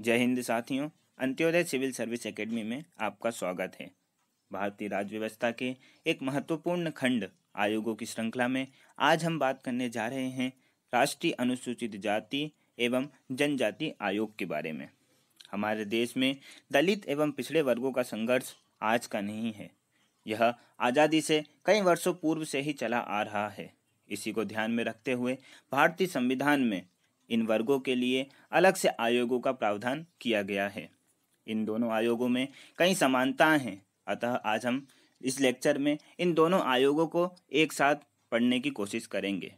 जय हिंद साथियों Antyodaya civil service academy में आपका स्वागत है भारतीय राज्य व्यवस्था के एक महत्वपूर्ण खंड आयोगों की श्रृंखला में आज हम बात करने जा रहे हैं राष्ट्रीय अनुसूचित जाति एवं जनजाति आयोग के बारे में हमारे देश में दलित एवं पिछड़े वर्गों का संघर्ष आज का नहीं है यह आज़ादी से कई वर्षों पूर्व से ही चला आ रहा है इसी को ध्यान में रखते हुए भारतीय संविधान में इन वर्गों के लिए अलग से आयोगों का प्रावधान किया गया है इन दोनों आयोगों में कई समानताएं हैं अतः आज हम इस लेक्चर में इन दोनों आयोगों को एक साथ पढ़ने की कोशिश करेंगे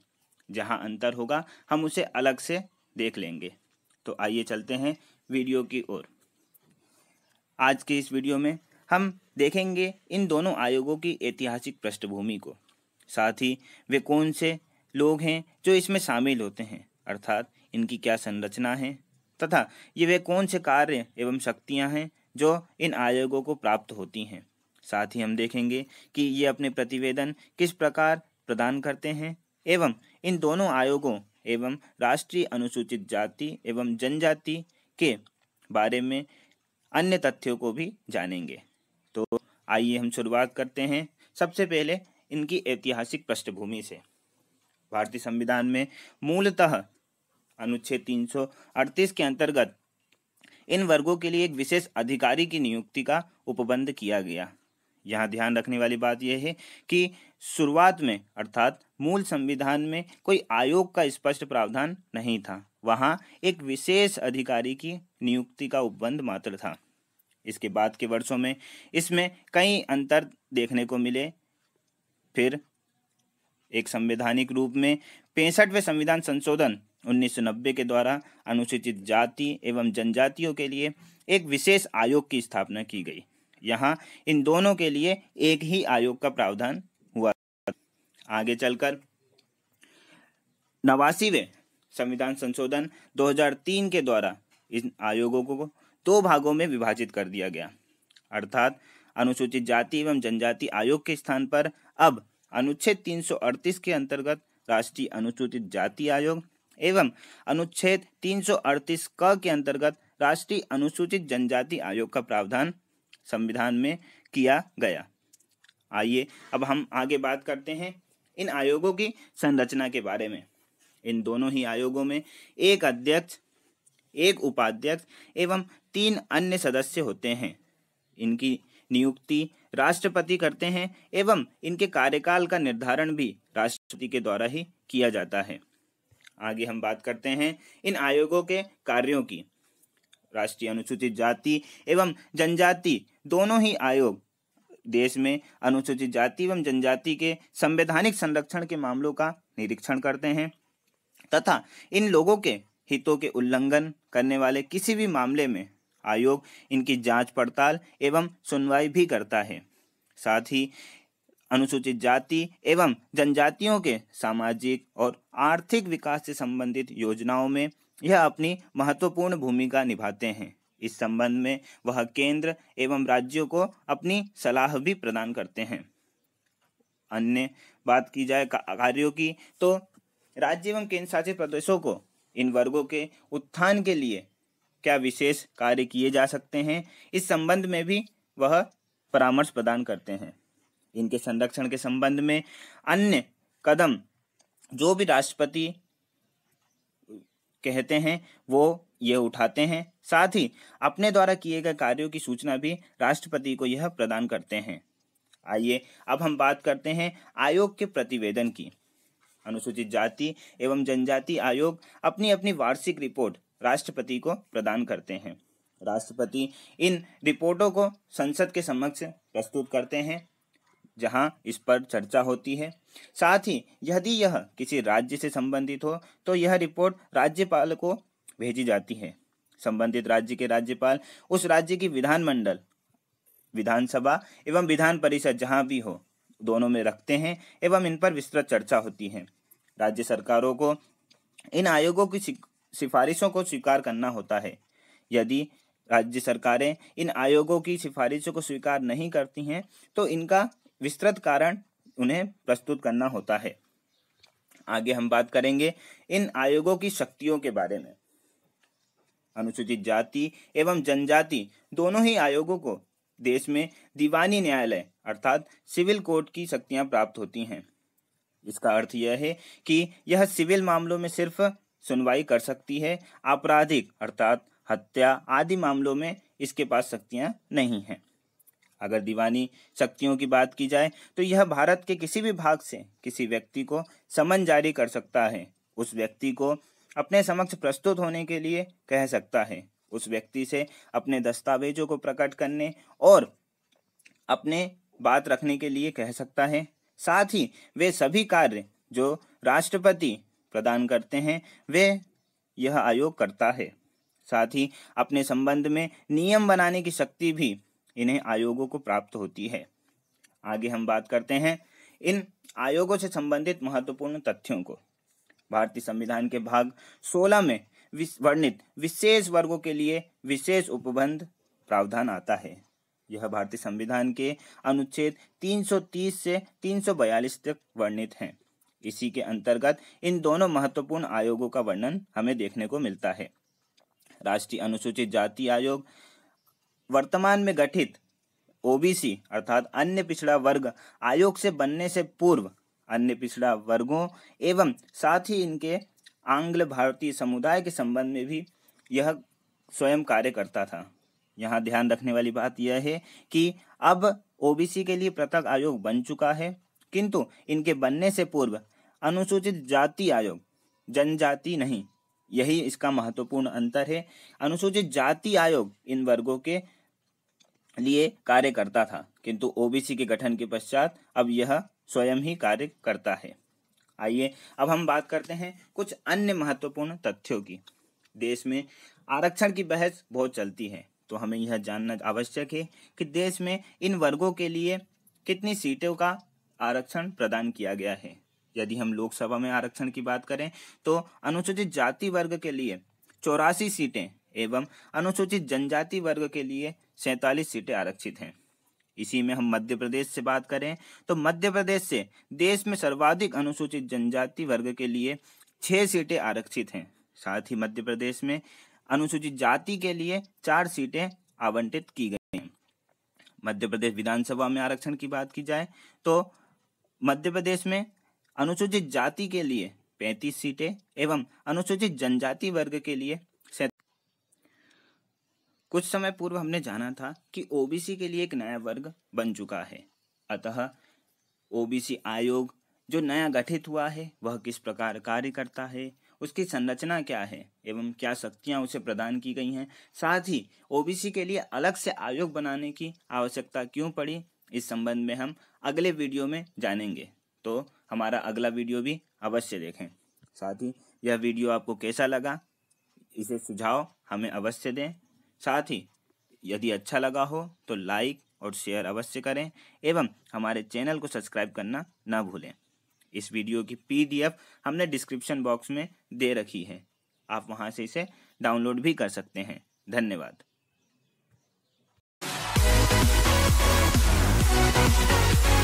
जहां अंतर होगा हम उसे अलग से देख लेंगे तो आइए चलते हैं वीडियो की ओर आज के इस वीडियो में हम देखेंगे इन दोनों आयोगों की ऐतिहासिक पृष्ठभूमि को साथ ही वे कौन से लोग हैं जो इसमें शामिल होते हैं अर्थात इनकी क्या संरचना है तथा ये वे कौन से कार्य एवं शक्तियाँ हैं जो इन आयोगों को प्राप्त होती हैं साथ ही हम देखेंगे कि ये अपने प्रतिवेदन किस प्रकार प्रदान करते हैं एवं इन दोनों आयोगों एवं राष्ट्रीय अनुसूचित जाति एवं जनजाति के बारे में अन्य तथ्यों को भी जानेंगे तो आइए हम शुरुआत करते हैं सबसे पहले इनकी ऐतिहासिक पृष्ठभूमि से भारतीय संविधान में मूलतः अनुच्छेद 338 के अंतर्गत इन वर्गों के लिए एक विशेष अधिकारी की नियुक्ति का उपबंध किया गया यहाँ ध्यान रखने वाली बात यह है कि शुरुआत में अर्थात मूल संविधान में कोई आयोग का स्पष्ट प्रावधान नहीं था वहाँ एक विशेष अधिकारी की नियुक्ति का उपबंध मात्र था इसके बाद के वर्षों में इसमें कई अंतर देखने को मिले फिर एक संवैधानिक रूप में पैंसठवें संविधान संशोधन 1990 के द्वारा अनुसूचित जाति एवं जनजातियों के लिए एक विशेष आयोग की स्थापना की गई यहाँ इन दोनों के लिए एक ही आयोग का प्रावधान हुआ आगे चलकर नवासीवे संविधान संशोधन 2003 के द्वारा इन आयोगों को दो भागों में विभाजित कर दिया गया अर्थात अनुसूचित जाति एवं जनजाति आयोग के स्थान पर अब अनुच्छेद 338 के अंतर्गत राष्ट्रीय अनुसूचित जाति आयोग एवं अनुच्छेद 338 क के अंतर्गत राष्ट्रीय अनुसूचित जनजाति आयोग का प्रावधान संविधान में किया गया आइए अब हम आगे बात करते हैं इन आयोगों की संरचना के बारे में इन दोनों ही आयोगों में एक अध्यक्ष एक उपाध्यक्ष एवं तीन अन्य सदस्य होते हैं इनकी नियुक्ति राष्ट्रपति करते हैं एवं इनके कार्यकाल का निर्धारण भी राष्ट्रपति के द्वारा ही किया जाता है आगे हम बात करते हैं इन आयोगों के कार्यों की राष्ट्रीय अनुसूचित जाति एवं जनजाति दोनों ही आयोग देश में अनुसूचित जाति एवं जनजाति के संवैधानिक संरक्षण के मामलों का निरीक्षण करते हैं तथा इन लोगों के हितों के उल्लंघन करने वाले किसी भी मामले में आयोग इनकी जांच पड़ताल एवं सुनवाई भी करता है साथ ही अनुसूचित जाति एवं जनजातियों के सामाजिक और आर्थिक विकास से संबंधित योजनाओं में यह अपनी महत्वपूर्ण भूमिका निभाते हैं इस संबंध में वह केंद्र एवं राज्यों को अपनी सलाह भी प्रदान करते हैं अन्य बात की जाए कार्यों की तो राज्य एवं केंद्र शासित प्रदेशों को इन वर्गों के उत्थान के लिए क्या विशेष कार्य किए जा सकते हैं इस संबंध में भी वह परामर्श प्रदान करते हैं इनके संरक्षण के संबंध में अन्य कदम जो भी राष्ट्रपति कहते हैं वो ये उठाते हैं साथ ही अपने द्वारा किए गए कार्यों की सूचना भी राष्ट्रपति को यह प्रदान करते हैं आइए अब हम बात करते हैं आयोग के प्रतिवेदन की अनुसूचित जाति एवं जनजाति आयोग अपनी अपनी वार्षिक रिपोर्ट राष्ट्रपति को प्रदान करते हैं राष्ट्रपति इन रिपोर्टों को संसद के समक्ष प्रस्तुत करते हैं जहां इस पर चर्चा होती है साथ ही यदि यह किसी राज्य से संबंधित हो तो यह रिपोर्ट राज्यपाल को भेजी जाती है संबंधित राज्य के राज्यपाल उस राज्य की विधानमंडल विधानसभा एवं विधान परिषद जहां भी हो दोनों में रखते हैं एवं इन पर विस्तृत चर्चा होती है राज्य सरकारों को इन आयोगों की सिफारिशों को स्वीकार करना होता है यदि राज्य सरकारें इन आयोगों की सिफारिशों को स्वीकार नहीं करती हैं तो इनका विस्तृत कारण उन्हें प्रस्तुत करना होता है आगे हम बात करेंगे इन आयोगों की शक्तियों के बारे में अनुसूचित जाति एवं जनजाति दोनों ही आयोगों को देश में दीवानी न्यायालय अर्थात सिविल कोर्ट की शक्तियां प्राप्त होती हैं इसका अर्थ यह है कि यह सिविल मामलों में सिर्फ सुनवाई कर सकती है आपराधिक अर्थात हत्या आदि मामलों में इसके पास शक्तियां नहीं हैं अगर दीवानी शक्तियों की बात की जाए तो यह भारत के किसी भी भाग से किसी व्यक्ति को समन जारी कर सकता है उस व्यक्ति को अपने समक्ष प्रस्तुत होने के लिए कह सकता है उस व्यक्ति से अपने दस्तावेजों को प्रकट करने और अपने बात रखने के लिए कह सकता है साथ ही वे सभी कार्य जो राष्ट्रपति प्रदान करते हैं वे यह आयोग करता है साथ ही अपने संबंध में नियम बनाने की शक्ति भी इन्हें आयोगों को प्राप्त होती है आगे हम बात करते हैं इन आयोगों से संबंधित महत्वपूर्ण तथ्यों को भारतीय संविधान के भाग 16 में वर्णित विशेष वर्गों के लिए विशेष उपबंध प्रावधान आता है यह भारतीय संविधान के अनुच्छेद 330 से 342 तक वर्णित हैं इसी के अंतर्गत इन दोनों महत्वपूर्ण आयोगों का वर्णन हमें देखने को मिलता है राष्ट्रीय अनुसूचित जाति आयोग वर्तमान में गठित ओबीसी अर्थात अन्य पिछड़ा वर्ग आयोग से बनने से पूर्व अन्य पिछड़ा वर्गों एवं साथ ही इनके आंग्ल भारतीय समुदाय के संबंध में भी यह स्वयं कार्य करता था यहाँ ध्यान रखने वाली बात यह है कि अब ओबीसी के लिए पृथक आयोग बन चुका है किंतु इनके बनने से पूर्व अनुसूचित जाति आयोग जनजाति नहीं यही इसका महत्वपूर्ण अंतर है अनुसूचित जाति आयोग इन वर्गों के लिए कार्य करता था किंतु ओबीसी के गठन के पश्चात अब यह स्वयं ही कार्य करता है आइए अब हम बात करते हैं कुछ अन्य महत्वपूर्ण तथ्यों की देश में आरक्षण की बहस बहुत चलती है तो हमें यह जानना आवश्यक है कि देश में इन वर्गों के लिए कितनी सीटों का आरक्षण प्रदान किया गया है यदि हम लोकसभा में आरक्षण की बात करें तो अनुसूचित जाति वर्ग के लिए चौरासी सीटें एवं अनुसूचित जनजाति वर्ग के लिए सैतालीस सीटें आरक्षित हैं इसी में हम मध्य प्रदेश से बात करें तो मध्य प्रदेश से देश में सर्वाधिक अनुसूचित जनजाति वर्ग के लिए छः सीटें आरक्षित हैं साथ ही मध्य प्रदेश में अनुसूचित जाति के लिए चार सीटें आवंटित की गई हैं मध्य प्रदेश विधानसभा में आरक्षण की बात की जाए तो मध्य प्रदेश में अनुसूचित जाति के लिए पैंतीस सीटें एवं अनुसूचित जनजाति वर्ग के लिए कुछ समय पूर्व हमने जाना था कि ओबीसी के लिए एक नया वर्ग बन चुका है अतः ओबीसी आयोग जो नया गठित हुआ है वह किस प्रकार कार्य करता है उसकी संरचना क्या है एवं क्या शक्तियां उसे प्रदान की गई हैं साथ ही ओबीसी के लिए अलग से आयोग बनाने की आवश्यकता क्यों पड़ी इस संबंध में हम अगले वीडियो में जानेंगे तो हमारा अगला वीडियो भी अवश्य देखें साथ ही यह वीडियो आपको कैसा लगा इसे सुझाव हमें अवश्य दें साथ ही यदि अच्छा लगा हो तो लाइक और शेयर अवश्य करें एवं हमारे चैनल को सब्सक्राइब करना ना भूलें इस वीडियो की पीडीएफ हमने डिस्क्रिप्शन बॉक्स में दे रखी है आप वहां से इसे डाउनलोड भी कर सकते हैं धन्यवाद Thank you.